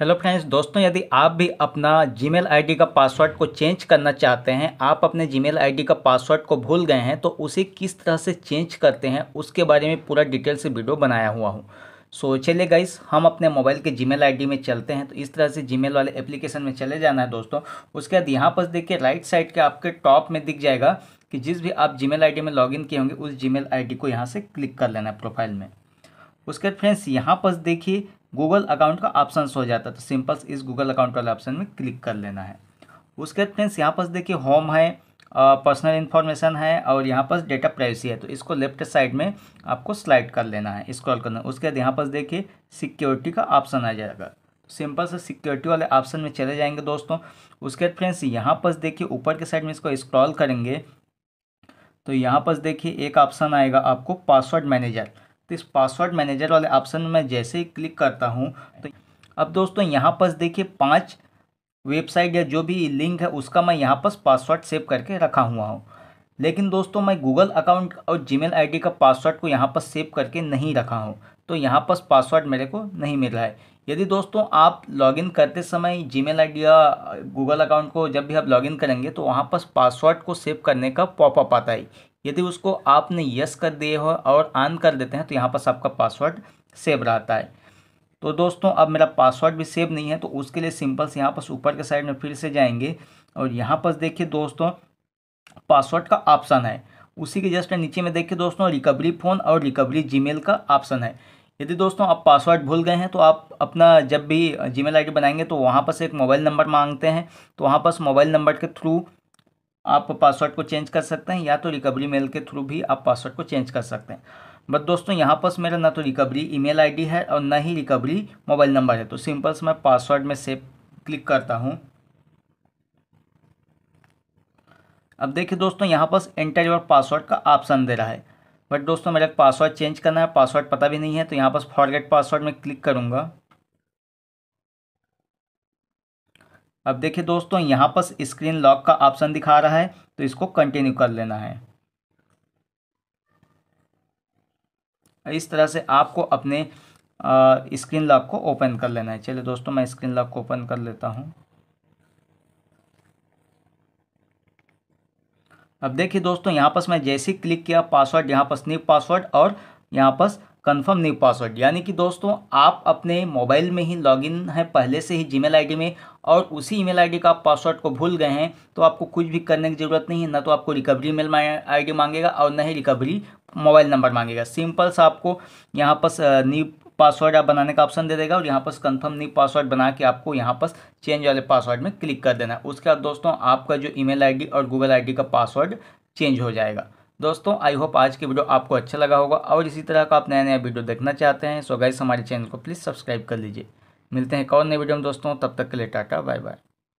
hello friends दोस्तों यदि आप भी अपना जीमेल आईडी का पासवर्ड को चेंज करना चाहते हैं आप अपने जीमेल आईडी का पासवर्ड को भूल गए हैं तो उसे किस तरह से चेंज करते हैं उसके बारे में पूरा डिटेल से वीडियो बनाया हुआ हूँ सो चलिए गाइस हम अपने मोबाइल के जीमेल आईडी में चलते हैं तो इस तरह से जीमेल वाले एप्लीकेशन में चले जाना है दोस्तों उसके बाद यहाँ पर देखिए राइट साइड के आपके टॉप में दिख जाएगा कि जिस भी आप जीमेल आईडी में लॉगिन किए होंगे उस जीमेल आईडी को यहाँ से क्लिक कर लेना है प्रोफाइल में उसके बाद फ्रेंड्स यहाँ पर देखिए गूगल अकाउंट का ऑप्शन हो जाता है तो सिंपल इस गूगल अकाउंट वाले ऑप्शन में क्लिक कर लेना है उसके बाद फ्रेंड्स यहाँ पर देखिए होम है पर्सनल इन्फॉर्मेशन है और यहाँ पर डेटा प्राइवेसी है तो इसको लेफ्ट साइड में आपको स्लाइड कर लेना है स्क्रॉल करना है उसके बाद यहाँ पर देखिए सिक्योरिटी का ऑप्शन आ जाएगा सिंपल से सिक्योरिटी वाले ऑप्शन में चले जाएंगे दोस्तों उसके बाद फ्रेंड्स यहाँ पर देखिए ऊपर के साइड में इसको स्क्रॉल करेंगे तो यहाँ पर देखिए एक ऑप्शन आएगा आपको पासवर्ड मैनेजर तो इस पासवर्ड मैनेजर वाले ऑप्शन में मैं जैसे ही क्लिक करता हूँ तो अब दोस्तों यहाँ पर देखिए पाँच वेबसाइट या जो भी लिंक है उसका मैं यहाँ पर पासवर्ड सेव करके रखा हुआ हूँ लेकिन दोस्तों मैं गूगल अकाउंट और जी मेल का पासवर्ड को यहाँ पर सेव करके नहीं रखा हूँ तो यहाँ पर पासवर्ड मेरे को नहीं मिल रहा है यदि दोस्तों आप लॉगिन करते समय जी मेल या गूगल अकाउंट को जब भी आप लॉगिन करेंगे तो वहाँ पर पासवर्ड को सेव करने का पॉपअप आता है यदि उसको आपने यस कर दिए हो और आन कर देते हैं तो यहाँ पर आपका पासवर्ड सेव रहता है तो दोस्तों अब मेरा पासवर्ड भी सेव नहीं है तो उसके लिए सिंपल से यहाँ पर ऊपर के साइड में फिर से जाएंगे और यहाँ पर देखिए दोस्तों पासवर्ड का ऑप्शन है उसी के जस्ट नीचे में देखिए दोस्तों रिकवरी फ़ोन और रिकवरी जीमेल का ऑप्शन है यदि दोस्तों आप पासवर्ड भूल गए हैं तो आप अपना जब भी जीमेल आईडी बनाएंगे तो वहाँ पर एक मोबाइल नंबर मांगते हैं तो वहाँ पर मोबाइल नंबर के थ्रू आप पासवर्ड को चेंज कर सकते हैं या तो रिकवरी मेल के थ्रू भी आप पासवर्ड को चेंज कर सकते हैं बट दोस्तों यहाँ पर मेरा ना तो रिकवरी ईमेल आईडी है और ना ही रिकवरी मोबाइल नंबर है तो सिंपल से मैं पासवर्ड में सेव क्लिक करता हूँ अब देखिए दोस्तों यहाँ पर एंटर योर पासवर्ड का ऑप्शन दे रहा है बट दोस्तों मेरा पासवर्ड चेंज करना है पासवर्ड पता भी नहीं है तो यहाँ पर फॉरगेट पासवर्ड में क्लिक करूँगा अब देखिए दोस्तों यहाँ पर स्क्रीन लॉक का ऑप्शन दिखा रहा है तो इसको कंटिन्यू कर लेना है इस तरह से आपको अपने स्क्रीन लॉक को ओपन कर लेना है चलिए दोस्तों मैं स्क्रीन लॉक को ओपन कर लेता हूँ अब देखिए दोस्तों यहाँ पर मैं जैसे क्लिक किया पासवर्ड यहाँ पर न्यू पासवर्ड और यहाँ पर कंफर्म न्यू पासवर्ड यानी कि दोस्तों आप अपने मोबाइल में ही लॉगिन है पहले से ही जीमेल आईडी में और उसी ईमेल आईडी का आप पासवर्ड को भूल गए हैं तो आपको कुछ भी करने की ज़रूरत नहीं है ना तो आपको रिकवरी मेल आईडी मांगेगा और ना ही रिकवरी मोबाइल नंबर मांगेगा सिंपल सा आपको यहाँ पर न्यू पासवर्ड आप बनाने का ऑप्शन दे देगा और यहाँ पर कंफर्म न्यू पासवर्ड बना के आपको यहाँ पर चेंज वाले पासवर्ड में क्लिक कर देना है उसके बाद दोस्तों आपका जो ईमेल आईडी और गूगल आईडी का पासवर्ड चेंज हो जाएगा दोस्तों आई होप आज की वीडियो आपको अच्छा लगा होगा और इसी तरह का आप नया नया वीडियो देखना चाहते हैं सो गाइस हमारे चैनल को प्लीज़ सब्सक्राइब कर लीजिए मिलते हैं एक और नए वीडियो में दोस्तों तब तक के लिए टाटा बाय बाय